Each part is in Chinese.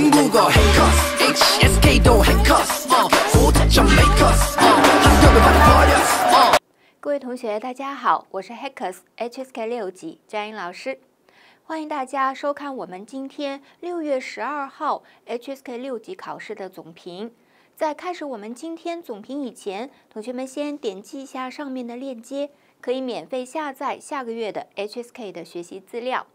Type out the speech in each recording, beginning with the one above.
e h h h s s s k k 都各位同学，大家好，我是 Hakos HSK 六级张英老师，欢迎大家收看我们今天六月十二号 HSK 六级考试的总评。在开始我们今天总评以前，同学们先点击一下上面的链接，可以免费下载下个月的 HSK 的学习资料。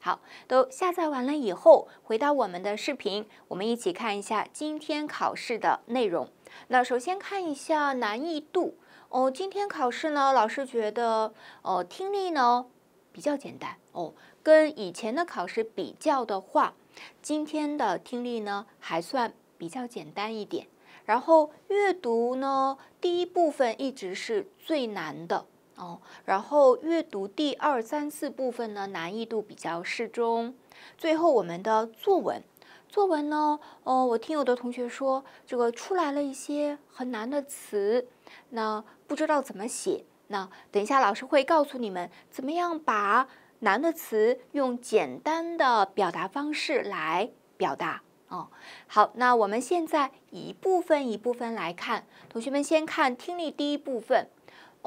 好，都下载完了以后，回到我们的视频，我们一起看一下今天考试的内容。那首先看一下难易度哦，今天考试呢，老师觉得哦，听力呢比较简单哦，跟以前的考试比较的话，今天的听力呢还算比较简单一点。然后阅读呢，第一部分一直是最难的。哦，然后阅读第二三四部分呢，难易度比较适中。最后我们的作文，作文呢，哦，我听有的同学说，这个出来了一些很难的词，那不知道怎么写。那等一下老师会告诉你们，怎么样把难的词用简单的表达方式来表达。哦，好，那我们现在一部分一部分来看，同学们先看听力第一部分。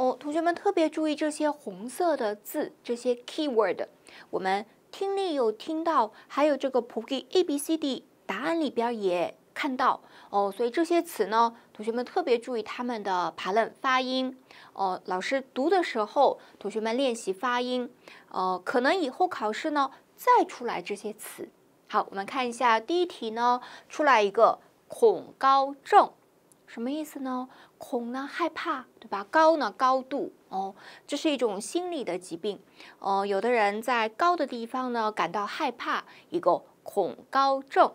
哦，同学们特别注意这些红色的字，这些 keyword。我们听力有听到，还有这个 p o k p A B C D 答案里边也看到哦。所以这些词呢，同学们特别注意他们的爬楞发音。哦，老师读的时候，同学们练习发音。呃，可能以后考试呢再出来这些词。好，我们看一下第一题呢，出来一个恐高症，什么意思呢？恐呢，害怕，对吧？高呢，高度哦，这是一种心理的疾病。哦，有的人在高的地方呢感到害怕，一个恐高症。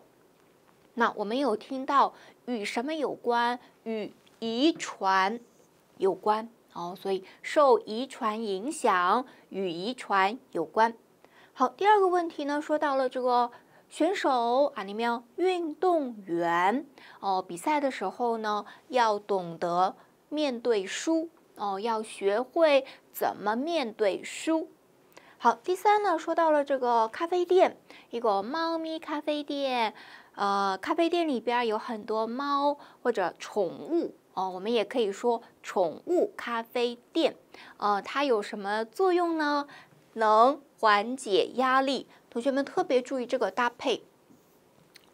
那我们有听到与什么有关？与遗传有关哦，所以受遗传影响，与遗传有关。好，第二个问题呢，说到了这个。选手啊，你们要运动员哦。比赛的时候呢，要懂得面对输哦，要学会怎么面对输。好，第三呢，说到了这个咖啡店，一个猫咪咖啡店，呃，咖啡店里边有很多猫或者宠物哦。我们也可以说宠物咖啡店，呃，它有什么作用呢？能缓解压力。同学们特别注意这个搭配，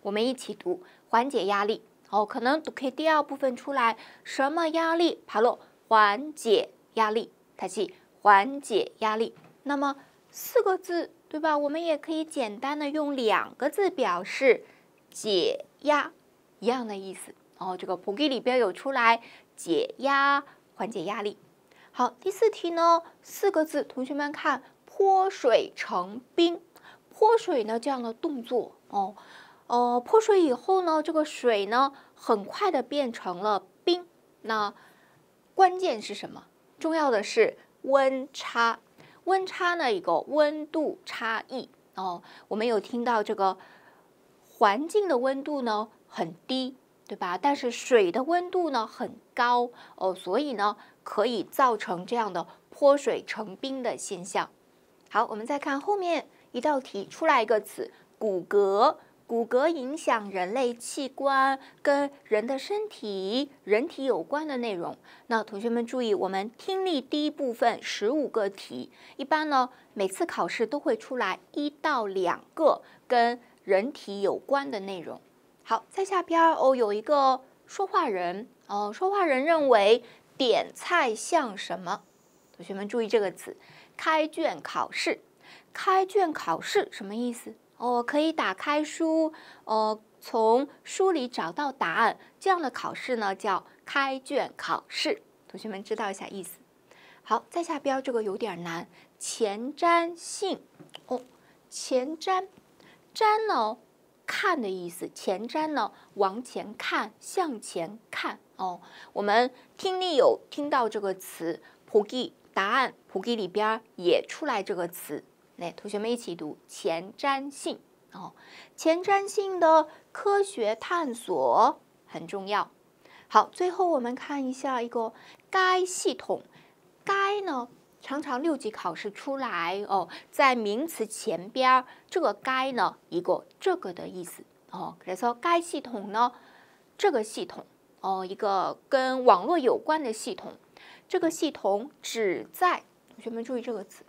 我们一起读缓解压力哦。可能可以第二部分出来，什么压力？爬落缓解压力，它起缓解压力。那么四个字对吧？我们也可以简单的用两个字表示解压，一样的意思哦。这个 p p 里边有出来解压缓解压力。好，第四题呢，四个字，同学们看泼水成冰。泼水呢这样的动作哦，呃，泼水以后呢，这个水呢很快的变成了冰。那关键是什么？重要的是温差。温差呢一个温度差异哦。我们有听到这个环境的温度呢很低，对吧？但是水的温度呢很高哦，所以呢可以造成这样的泼水成冰的现象。好，我们再看后面。一道题出来一个词，骨骼，骨骼影响人类器官跟人的身体、人体有关的内容。那同学们注意，我们听力第一部分十五个题，一般呢每次考试都会出来一到两个跟人体有关的内容。好，在下边哦，有一个说话人哦，说话人认为点菜像什么？同学们注意这个词，开卷考试。开卷考试什么意思？哦，可以打开书，呃，从书里找到答案。这样的考试呢，叫开卷考试。同学们知道一下意思。好，在下标这个有点难。前瞻性，哦，前瞻，瞻呢，看的意思。前瞻呢，往前看，向前看。哦，我们听力有听到这个词，普及答案，普及里边也出来这个词。来，同学们一起读前瞻性哦，前瞻性的科学探索很重要。好，最后我们看一下一个“该系统”，“该”呢常常六级考试出来哦，在名词前边，这个“该”呢一个这个的意思哦，比如说“该系统”呢，这个系统哦，一个跟网络有关的系统，这个系统只在同学们注意这个词。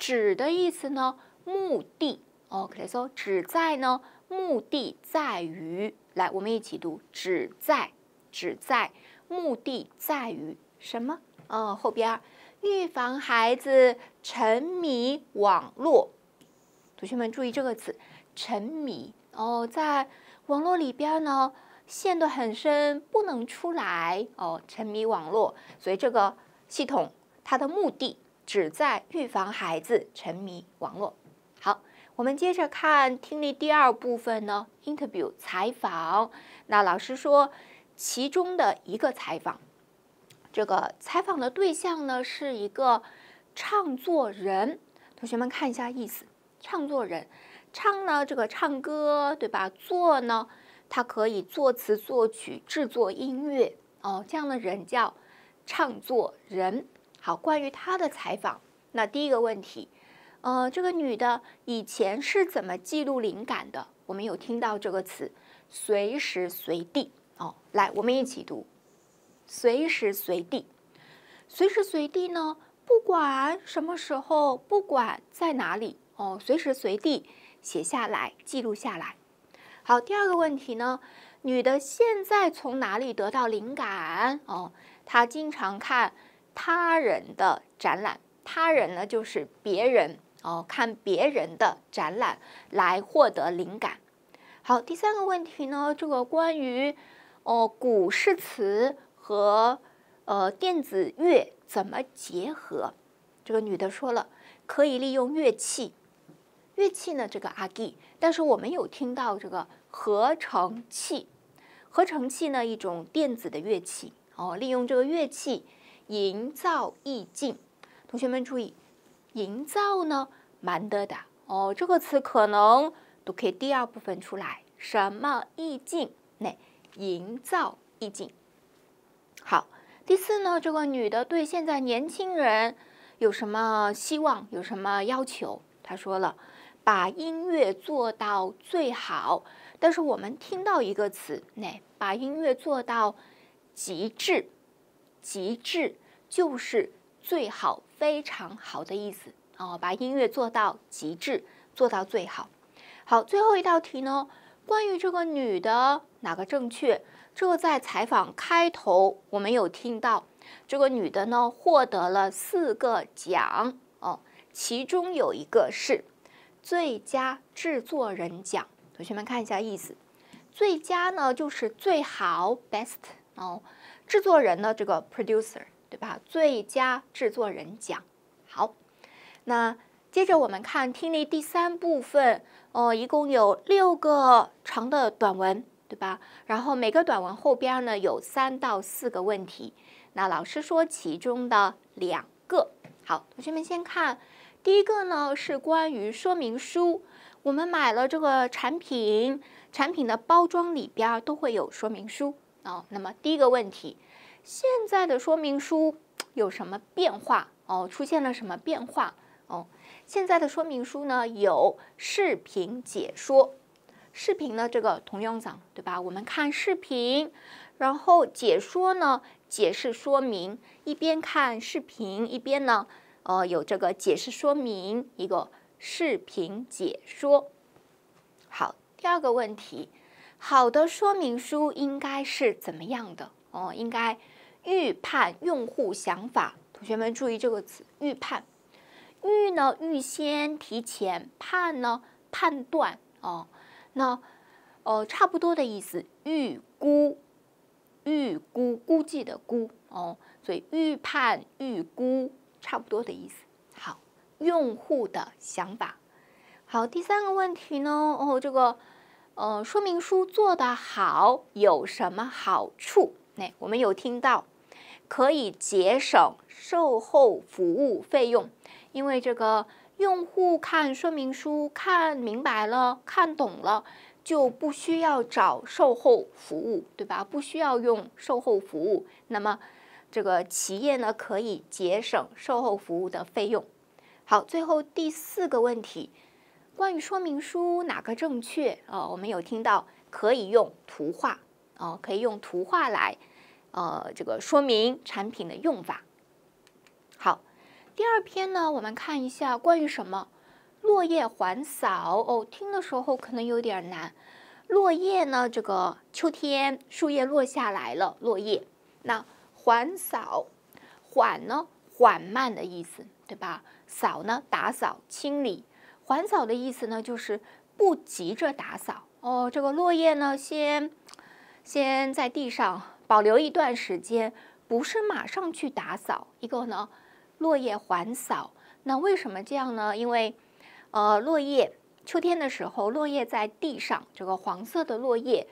指的意思呢？目的哦，来搜“指在”呢？目的在于来，我们一起读“只在只在”，目的在于什么？啊，后边预防孩子沉迷网络。同学们注意这个词，“沉迷”哦，在网络里边呢陷得很深，不能出来哦，沉迷网络。所以这个系统它的目的。旨在预防孩子沉迷网络。好，我们接着看听力第二部分呢。Interview 采访。那老师说，其中的一个采访，这个采访的对象呢是一个唱作人。同学们看一下意思，唱作人，唱呢这个唱歌对吧？做呢，他可以作词作曲制作音乐哦，这样的人叫唱作人。好，关于她的采访，那第一个问题，呃，这个女的以前是怎么记录灵感的？我们有听到这个词“随时随地”哦，来，我们一起读“随时随地”，随时随地呢，不管什么时候，不管在哪里哦，随时随地写下来，记录下来。好，第二个问题呢，女的现在从哪里得到灵感？哦，她经常看。他人的展览，他人呢就是别人哦，看别人的展览来获得灵感。好，第三个问题呢，这个关于哦古诗词和呃电子乐怎么结合？这个女的说了，可以利用乐器，乐器呢这个阿弟，但是我们有听到这个合成器，合成器呢一种电子的乐器哦，利用这个乐器。营造意境，同学们注意，营造呢蛮多的哦。这个词可能都可以第二部分出来。什么意境？那营造意境。好，第四呢，这个女的对现在年轻人有什么希望，有什么要求？她说了，把音乐做到最好。但是我们听到一个词，那把音乐做到极致，极致。就是最好、非常好的意思啊！把音乐做到极致，做到最好。好，最后一道题呢，关于这个女的哪个正确？这个在采访开头我们有听到，这个女的呢获得了四个奖哦，其中有一个是最佳制作人奖。同学们看一下意思，最佳呢就是最好 （best） 哦，制作人呢这个 （producer）。对吧？最佳制作人奖。好，那接着我们看听力第三部分。哦，一共有六个长的短文，对吧？然后每个短文后边呢有三到四个问题。那老师说其中的两个。好，同学们先看第一个呢是关于说明书。我们买了这个产品，产品的包装里边都会有说明书啊。那么第一个问题。现在的说明书有什么变化哦？出现了什么变化哦？现在的说明书呢有视频解说，视频呢这个同样讲对吧？我们看视频，然后解说呢解释说明，一边看视频一边呢呃有这个解释说明一个视频解说。好，第二个问题，好的说明书应该是怎么样的哦？应该。预判用户想法，同学们注意这个词“预判”，预呢预先、提前；判呢判断，哦，那呃差不多的意思，预估、预估、估计的估，哦，所以预判、预估差不多的意思。好，用户的想法。好，第三个问题呢？哦，这个呃，说明书做的好有什么好处？那我们有听到。可以节省售后服务费用，因为这个用户看说明书看明白了、看懂了，就不需要找售后服务，对吧？不需要用售后服务，那么这个企业呢可以节省售后服务的费用。好，最后第四个问题，关于说明书哪个正确呃，我们有听到可以用图画啊，可以用图画来。呃，这个说明产品的用法。好，第二篇呢，我们看一下关于什么落叶还扫哦。听的时候可能有点难。落叶呢，这个秋天树叶落下来了，落叶。那还扫，缓呢缓慢的意思，对吧？扫呢打扫清理，还扫的意思呢就是不急着打扫哦。这个落叶呢，先先在地上。保留一段时间，不是马上去打扫。一个呢，落叶环扫。那为什么这样呢？因为，呃，落叶秋天的时候，落叶在地上，这个黄色的落叶，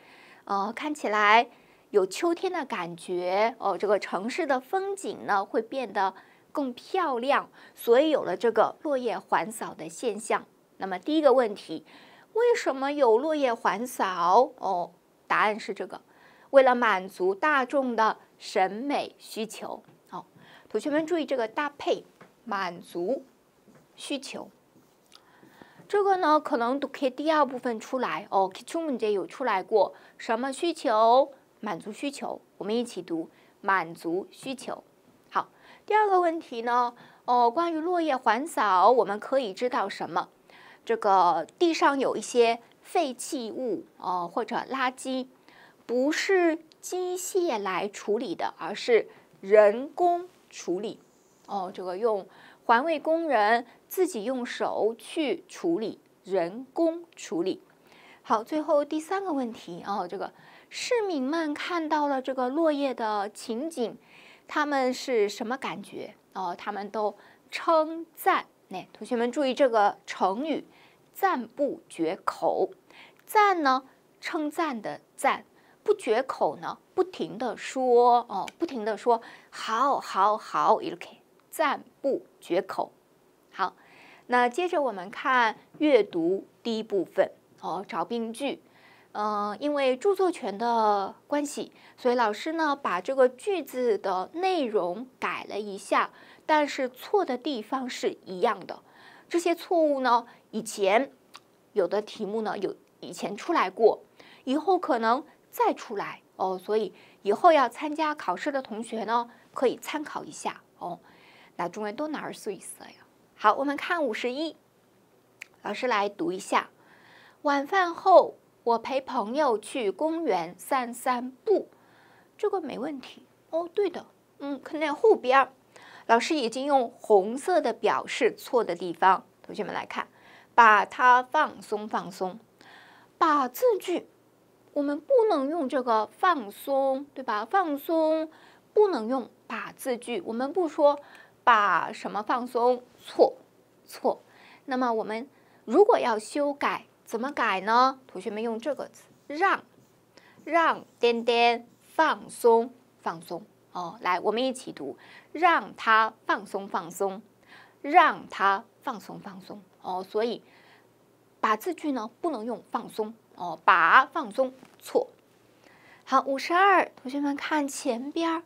呃，看起来有秋天的感觉。哦，这个城市的风景呢，会变得更漂亮。所以有了这个落叶环扫的现象。那么第一个问题，为什么有落叶环扫？哦，答案是这个。为了满足大众的审美需求，哦，同学们注意这个搭配，满足需求。这个呢，可能读 K 第二部分出来哦，初中我们这有出来过什么需求？满足需求，我们一起读满足需求。好，第二个问题呢，哦，关于落叶环扫，我们可以知道什么？这个地上有一些废弃物哦，或者垃圾。不是机械来处理的，而是人工处理哦。这个用环卫工人自己用手去处理，人工处理。好，最后第三个问题哦，这个市民们看到了这个落叶的情景，他们是什么感觉哦？他们都称赞。那同学们注意这个成语“赞不绝口”，“赞”呢，称赞的“赞”。不绝口呢，不停的说哦，不停的说，好，好，好，OK，赞不绝口。好，那接着我们看阅读第一部分哦，找病句。嗯，因为著作权的关系，所以老师呢把这个句子的内容改了一下，但是错的地方是一样的。这些错误呢，以前有的题目呢有以前出来过，以后可能。再出来哦，所以以后要参加考试的同学呢，可以参考一下哦。那中文都哪儿意思呀？好，我们看五十一，老师来读一下。晚饭后，我陪朋友去公园散散步。这个没问题哦，对的。嗯，看那后边老师已经用红色的表示错的地方。同学们来看，把它放松放松，把字句。我们不能用这个放松，对吧？放松不能用把字句，我们不说把什么放松，错错。那么我们如果要修改，怎么改呢？同学们用这个词让让颠颠放松放松哦，来，我们一起读，让他放松放松，让他放松放松哦。所以把字句呢，不能用放松哦，把放松。错，好五十二，同学们看前边儿，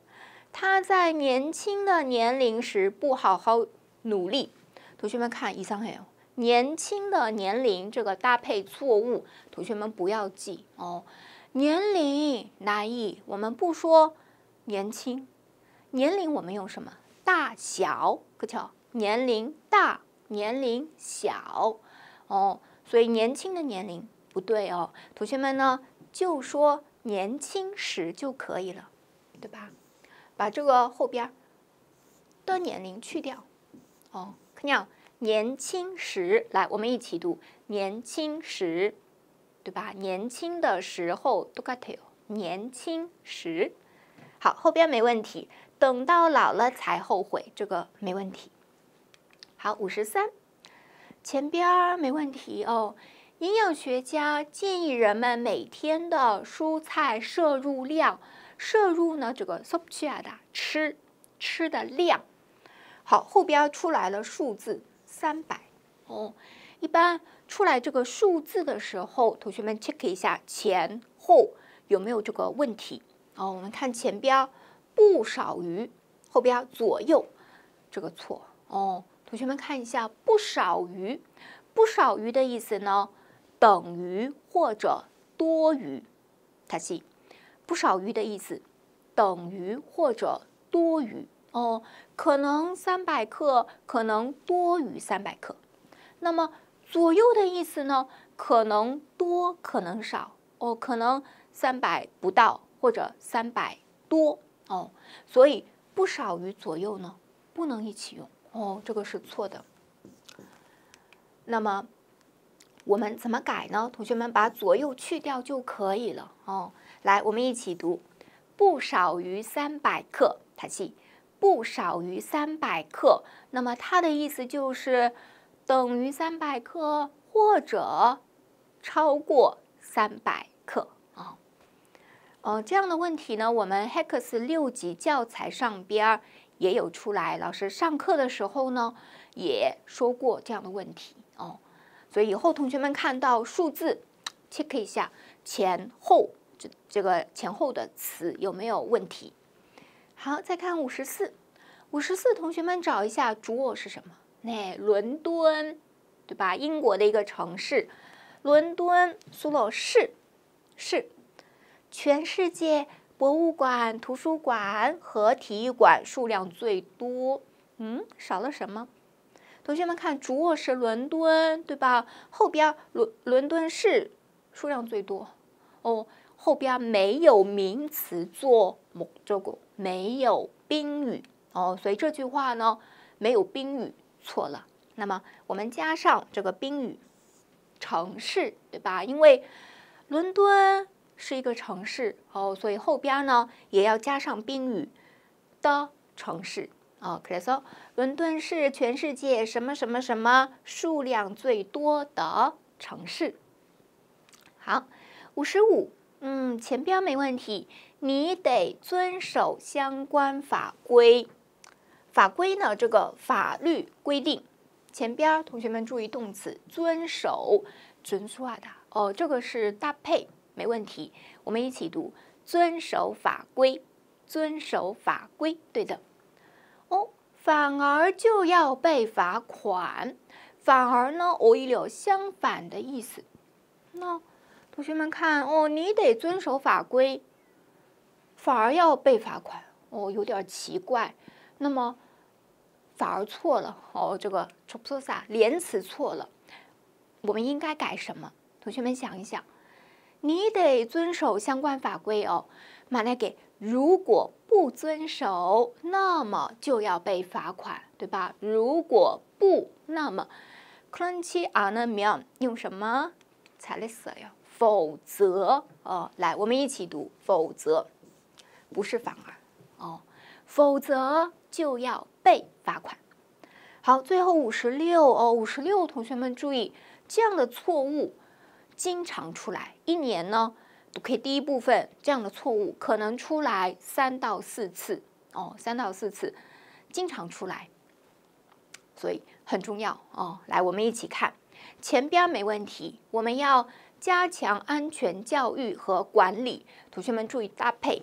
他在年轻的年龄时不好好努力。同学们看 i s a n g a 年轻的年龄这个搭配错误，同学们不要记哦。年龄，难一？我们不说年轻，年龄我们用什么？大小可巧，年龄大，年龄小，哦，所以年轻的年龄不对哦。同学们呢？就说年轻时就可以了，对吧？把这个后边的年龄去掉。哦，看样年轻时，来，我们一起读年轻时，对吧？年轻的时候都卡特，年轻时，好，后边没问题。等到老了才后悔，这个没问题。好，五十三，前边没问题哦。营养学家建议人们每天的蔬菜摄入量，摄入呢？这个 s u b c h i d 吃吃的量，好，后边出来了数字三百哦。一般出来这个数字的时候，同学们 check 一下前后有没有这个问题哦。我们看前边不少于，后边左右这个错哦。同学们看一下不少于，不少于的意思呢？等于或者多于，它记不少于的意思。等于或者多于哦，可能三百克，可能多于三百克。那么左右的意思呢？可能多，可能少哦，可能三百不到，或者三百多哦。所以不少于左右呢，不能一起用哦，这个是错的。那么。我们怎么改呢？同学们把左右去掉就可以了哦。来，我们一起读“不少于三百克”，它记不少于三百克”。那么它的意思就是等于三百克或者超过三百克啊。呃，这样的问题呢，我们 Hex 六级教材上边也有出来。老师上课的时候呢，也说过这样的问题。所以以后同学们看到数字，check 一下前后这这个前后的词有没有问题。好，再看五十四，五十四，同学们找一下主我是什么？那伦敦，对吧？英国的一个城市，伦敦，苏洛市，是全世界博物馆、图书馆和体育馆数量最多。嗯，少了什么？同学们看，主卧是伦敦，对吧？后边伦伦敦是数量最多哦。后边没有名词做做没有宾语哦，所以这句话呢没有宾语错了。那么我们加上这个宾语城市，对吧？因为伦敦是一个城市哦，所以后边呢也要加上宾语的城市。哦 c l e 伦敦是全世界什么什么什么数量最多的城市。好，五十五，嗯，前边没问题，你得遵守相关法规。法规呢，这个法律规定，前边同学们注意动词遵守，遵守啊的，哦，这个是搭配，没问题。我们一起读遵守法规，遵守法规，对的。哦，反而就要被罚款，反而呢我也有相反的意思。那同学们看，哦，你得遵守法规，反而要被罚款，哦，有点奇怪。那么，反而错了，哦，这个 c h o p s o s a 连词错了，我们应该改什么？同学们想一想，你得遵守相关法规哦。马来给。如果不遵守，那么就要被罚款，对吧？如果不，那么 k l e n chi an m e o n 用什么 c h a l i s t 否则哦，来，我们一起读，否则不是反而哦，否则就要被罚款。好，最后五十六哦，五十六，同学们注意，这样的错误经常出来，一年呢？可以，第一部分这样的错误可能出来三到四次哦，三到四次，经常出来，所以很重要哦。来，我们一起看前边没问题，我们要加强安全教育和管理。同学们注意搭配，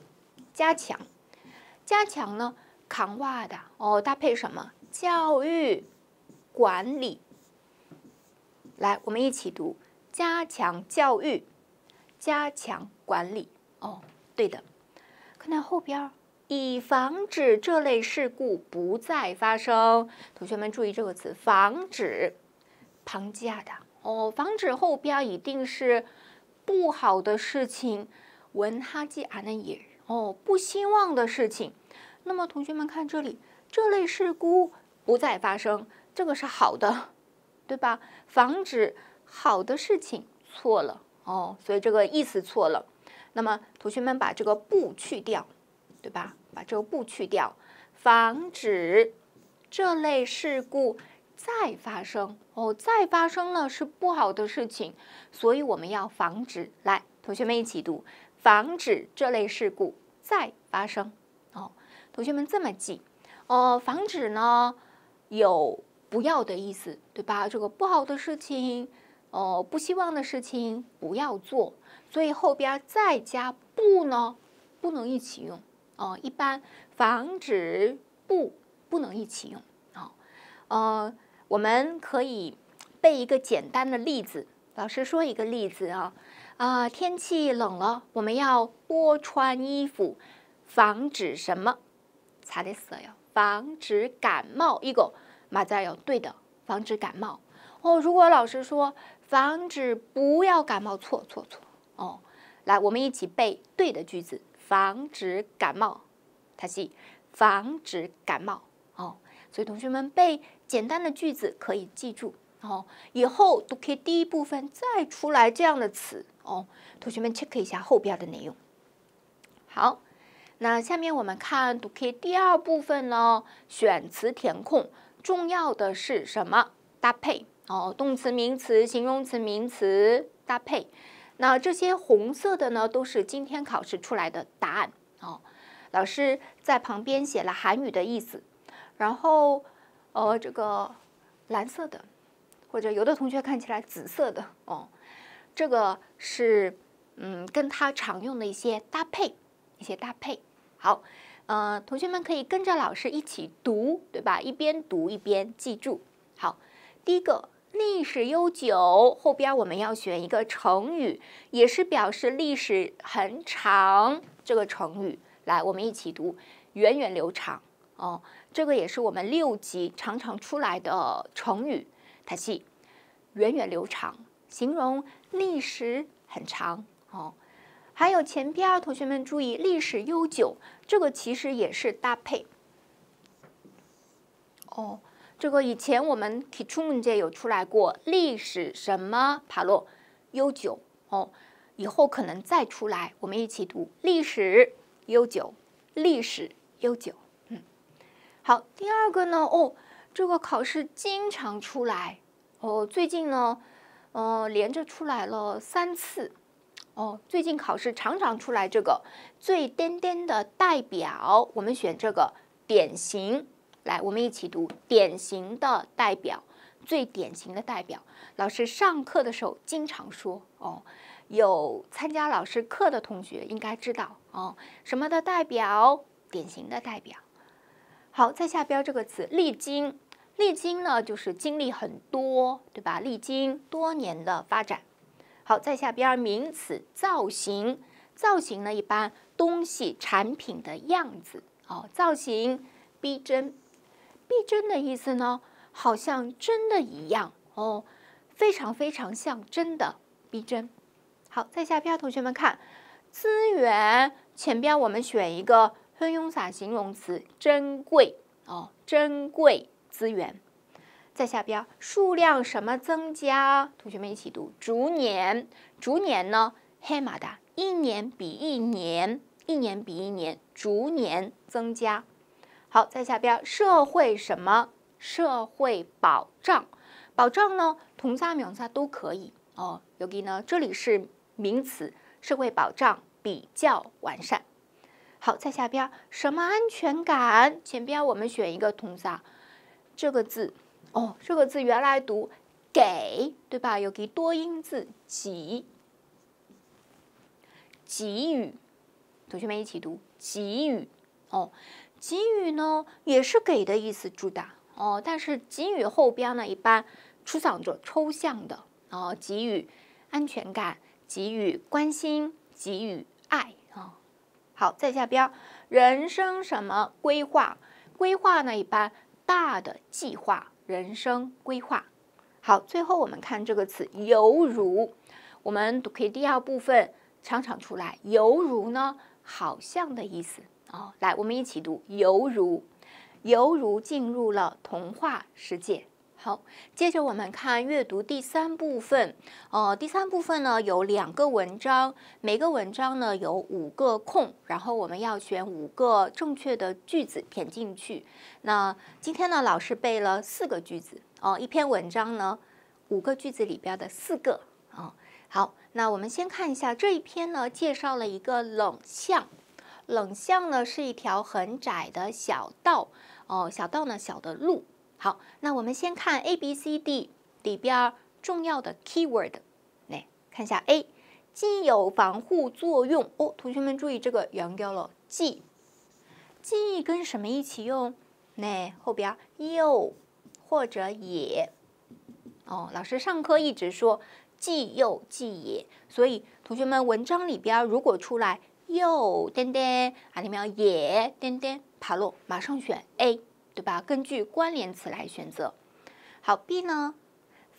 加强，加强呢，扛袜的哦，搭配什么？教育管理。来，我们一起读，加强教育。加强管理哦，对的。看那后边，以防止这类事故不再发生。同学们注意这个词“防止”，旁加的哦。防止后边一定是不好的事情，文哈基阿那也哦，不希望的事情。那么同学们看这里，这类事故不再发生，这个是好的，对吧？防止好的事情错了。哦，所以这个意思错了。那么，同学们把这个“不”去掉，对吧？把这个“不”去掉，防止这类事故再发生。哦，再发生了是不好的事情，所以我们要防止。来，同学们一起读：防止这类事故再发生。哦，同学们这么记：哦，防止呢有不要的意思，对吧？这个不好的事情。哦，不希望的事情不要做，所以后边再加“不”呢，不能一起用。哦，一般防止“不”不能一起用。啊，呃，我们可以背一个简单的例子。老师说一个例子啊，啊，天气冷了，我们要多穿衣服，防止什么？查的死了，防止感冒。一个马扎尔，对的，防止感冒。哦，如果老师说。防止不要感冒，错错错哦！来，我们一起背对的句子，防止感冒，他记防止感冒哦。所以同学们背简单的句子可以记住哦。以后都可以第一部分再出来这样的词哦。同学们 check 一下后边的内容。好，那下面我们看读 K 第二部分呢，选词填空，重要的是什么搭配？哦，动词名词、形容词名词搭配，那这些红色的呢，都是今天考试出来的答案。哦，老师在旁边写了韩语的意思，然后呃，这个蓝色的，或者有的同学看起来紫色的，哦，这个是嗯，跟它常用的一些搭配，一些搭配。好，呃，同学们可以跟着老师一起读，对吧？一边读一边记住。好，第一个。历史悠久，后边我们要选一个成语，也是表示历史很长这个成语。来，我们一起读“源远流长”哦，这个也是我们六级常常出来的成语。它系源远流长”形容历史很长哦。还有前边，同学们注意，“历史悠久”这个其实也是搭配哦。这个以前我们 k i c h u n j i 有出来过，历史什么帕洛悠久哦，以后可能再出来，我们一起读历史悠久，历史悠久。嗯，好，第二个呢，哦，这个考试经常出来，哦，最近呢，呃，连着出来了三次，哦，最近考试常常出来这个最颠颠的代表，我们选这个典型。来，我们一起读典型的代表，最典型的代表。老师上课的时候经常说哦，有参加老师课的同学应该知道哦，什么的代表，典型的代表。好，在下边这个词，历经，历经呢就是经历很多，对吧？历经多年的发展。好，在下边名词，造型，造型呢一般东西产品的样子哦，造型逼真。逼真的意思呢？好像真的一样哦，非常非常像真的，逼真。好，在下边，同学们看资源前边我们选一个很用啥形容词？珍贵哦，珍贵资源。在下边数量什么增加？同学们一起读，逐年逐年呢？黑马达，一年比一年，一年比一年逐年增加。好，在下边社会什么社会保障？保障呢？同字秒名都可以哦。有给呢？这里是名词，社会保障比较完善。好，在下边什么安全感？前边我们选一个同字这个字哦，这个字原来读给对吧？有给多音字给，给予。同学们一起读给予哦。给予呢，也是给的意思主打哦，但是给予后边呢一般出场做抽象的啊，给予安全感，给予关心，给予爱啊。好，再下标，人生什么规划？规划呢一般大的计划，人生规划。好，最后我们看这个词，犹如我们读可以第二部分常常出来，犹如呢好像的意思。哦，来，我们一起读，犹如，犹如进入了童话世界。好，接着我们看阅读第三部分。呃，第三部分呢有两个文章，每个文章呢有五个空，然后我们要选五个正确的句子填进去。那今天呢，老师背了四个句子。哦，一篇文章呢，五个句子里边的四个。啊，好，那我们先看一下这一篇呢，介绍了一个冷象。冷巷呢是一条很窄的小道哦，小道呢小的路。好，那我们先看 A B C D 里边重要的 keyword，来看一下 A，既有防护作用哦，同学们注意这个强调了既，既跟什么一起用那后边又或者也哦，老师上课一直说既又既也，所以同学们文章里边如果出来。又颠颠，啊！你们也颠颠，爬落，马上选 A，对吧？根据关联词来选择。好，B 呢？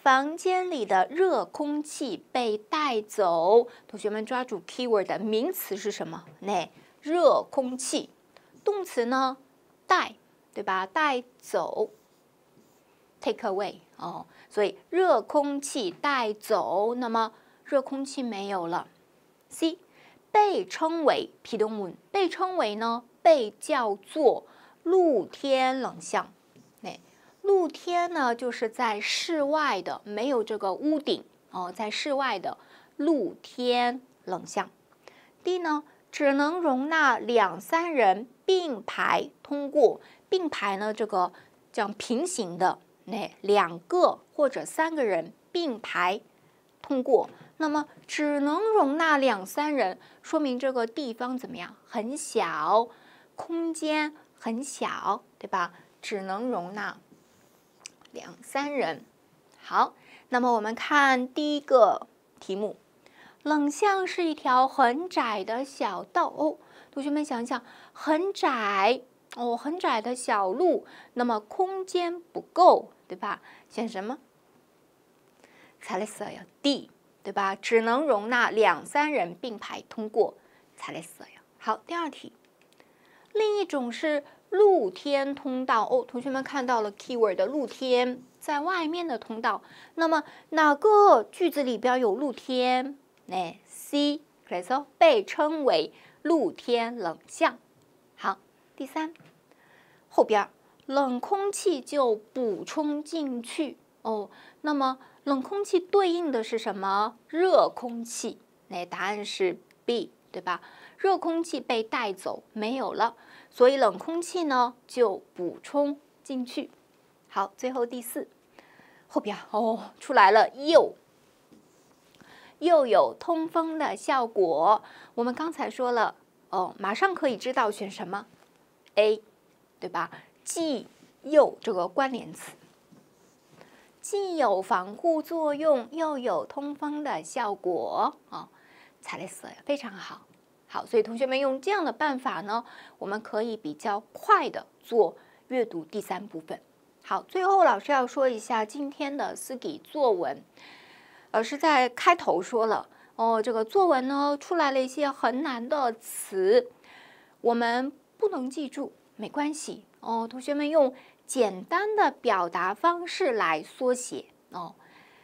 房间里的热空气被带走。同学们抓住 keyword 的名词是什么？那热空气。动词呢？带，对吧？带走，take away 哦。所以热空气带走，那么热空气没有了。C。被称为皮冬木，被称为呢，被叫做露天冷巷。那露天呢，就是在室外的，没有这个屋顶哦，在室外的露天冷巷。d 呢，只能容纳两三人并排通过，并排呢，这个叫平行的，那两个或者三个人并排通过。那么只能容纳两三人，说明这个地方怎么样？很小，空间很小，对吧？只能容纳两三人。好，那么我们看第一个题目，冷巷是一条很窄的小道哦。同学们想想，很窄哦，很窄的小路，那么空间不够，对吧？选什么？才来色要 D。对吧？只能容纳两三人并排通过，才来似呀。好，第二题，另一种是露天通道哦。同学们看到了 keyword 的露天，在外面的通道。那么哪个句子里边有露天？那 C，以说被称为露天冷巷。好，第三，后边冷空气就补充进去。哦，那么冷空气对应的是什么？热空气，那答案是 B，对吧？热空气被带走，没有了，所以冷空气呢就补充进去。好，最后第四后边哦出来了，又又有通风的效果。我们刚才说了，哦，马上可以知道选什么 A，对吧？既又这个关联词。既有防护作用，又有通风的效果啊！彩色非常好，好，所以同学们用这样的办法呢，我们可以比较快的做阅读第三部分。好，最后老师要说一下今天的四笔作文，老师在开头说了哦，这个作文呢，出来了一些很难的词，我们不能记住，没关系哦，同学们用。简单的表达方式来缩写哦。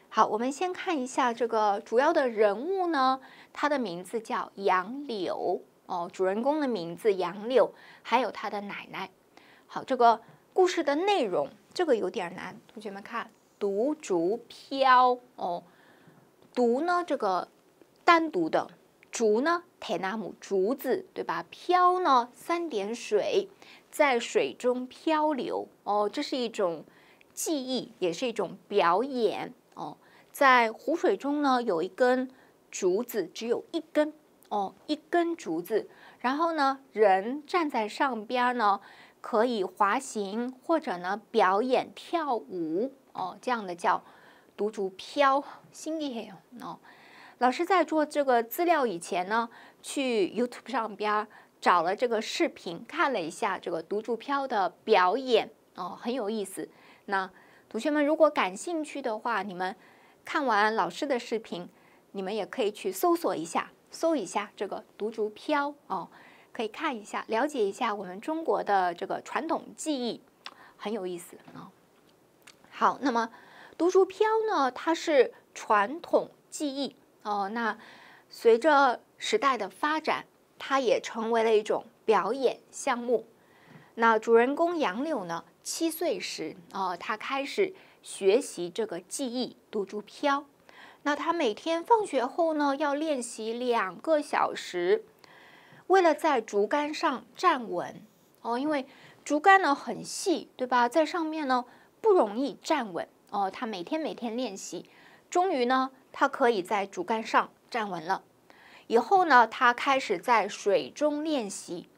好，我们先看一下这个主要的人物呢，他的名字叫杨柳哦，主人公的名字杨柳，还有他的奶奶。好，这个故事的内容，这个有点难，同学们看，独竹飘哦，独呢这个单独的，竹呢铁纳母竹子对吧？飘呢三点水。在水中漂流哦，这是一种技艺，也是一种表演哦。在湖水中呢，有一根竹子，只有一根哦，一根竹子。然后呢，人站在上边呢，可以滑行或者呢表演跳舞哦，这样的叫独竹漂新地 n 哦，老师在做这个资料以前呢，去 YouTube 上边。找了这个视频，看了一下这个独竹漂的表演哦，很有意思。那同学们如果感兴趣的话，你们看完老师的视频，你们也可以去搜索一下，搜一下这个独竹漂哦，可以看一下，了解一下我们中国的这个传统技艺，很有意思啊。好，那么独竹漂呢，它是传统技艺哦。那随着时代的发展。它也成为了一种表演项目。那主人公杨柳呢？七岁时啊，他开始学习这个技艺，独竹飘。那他每天放学后呢，要练习两个小时。为了在竹竿上站稳哦，因为竹竿呢很细，对吧？在上面呢不容易站稳哦。他每天每天练习，终于呢，他可以在竹竿上站稳了。以后呢，他开始在水中练习。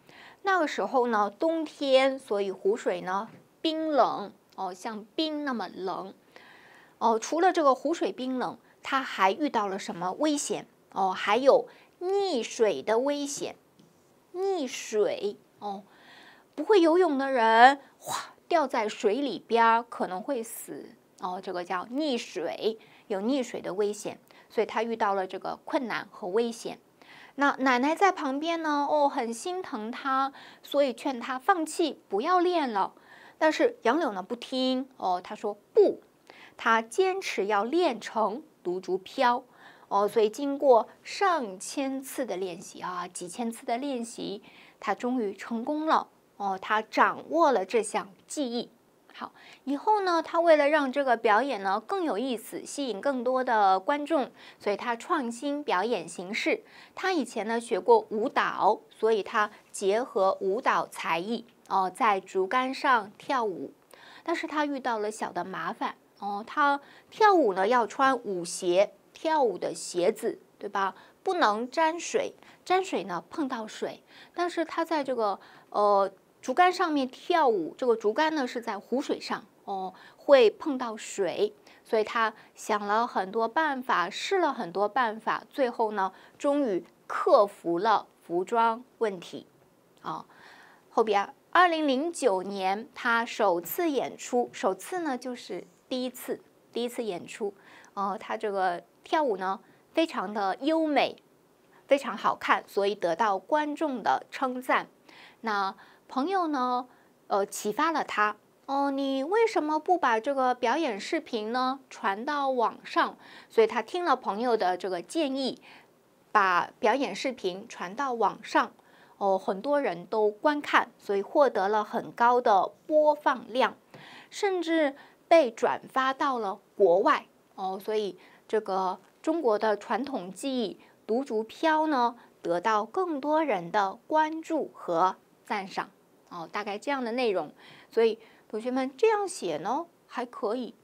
那个时候呢，冬天，所以湖水呢冰冷哦，像冰那么冷哦。除了这个湖水冰冷，他还遇到了什么危险哦？还有溺水的危险。溺水哦，不会游泳的人哗掉在水里边儿可能会死哦。这个叫溺水，有溺水的危险。所以他遇到了这个困难和危险，那奶奶在旁边呢，哦，很心疼他，所以劝他放弃，不要练了。但是杨柳呢不听，哦，他说不，他坚持要练成独竹漂，哦，所以经过上千次的练习啊，几千次的练习，他终于成功了，哦，他掌握了这项技艺。好，以后呢，他为了让这个表演呢更有意思，吸引更多的观众，所以他创新表演形式。他以前呢学过舞蹈，所以他结合舞蹈才艺哦，在竹竿上跳舞。但是他遇到了小的麻烦哦，他跳舞呢要穿舞鞋，跳舞的鞋子对吧？不能沾水，沾水呢碰到水。但是他在这个呃。竹竿上面跳舞，这个竹竿呢是在湖水上哦，会碰到水，所以他想了很多办法，试了很多办法，最后呢，终于克服了服装问题啊。后边，二零零九年他首次演出，首次呢就是第一次，第一次演出，呃，他这个跳舞呢非常的优美，非常好看，所以得到观众的称赞。那朋友呢，呃，启发了他哦。你为什么不把这个表演视频呢传到网上？所以他听了朋友的这个建议，把表演视频传到网上哦。很多人都观看，所以获得了很高的播放量，甚至被转发到了国外哦。所以这个中国的传统技艺独竹漂呢，得到更多人的关注和赞赏。哦，大概这样的内容，所以同学们这样写呢还可以，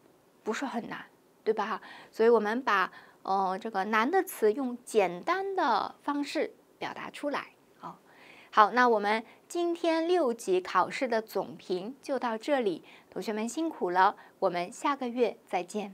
不是很难，对吧？所以我们把呃这个难的词用简单的方式表达出来好，那我们今天六级考试的总评就到这里，同学们辛苦了，我们下个月再见。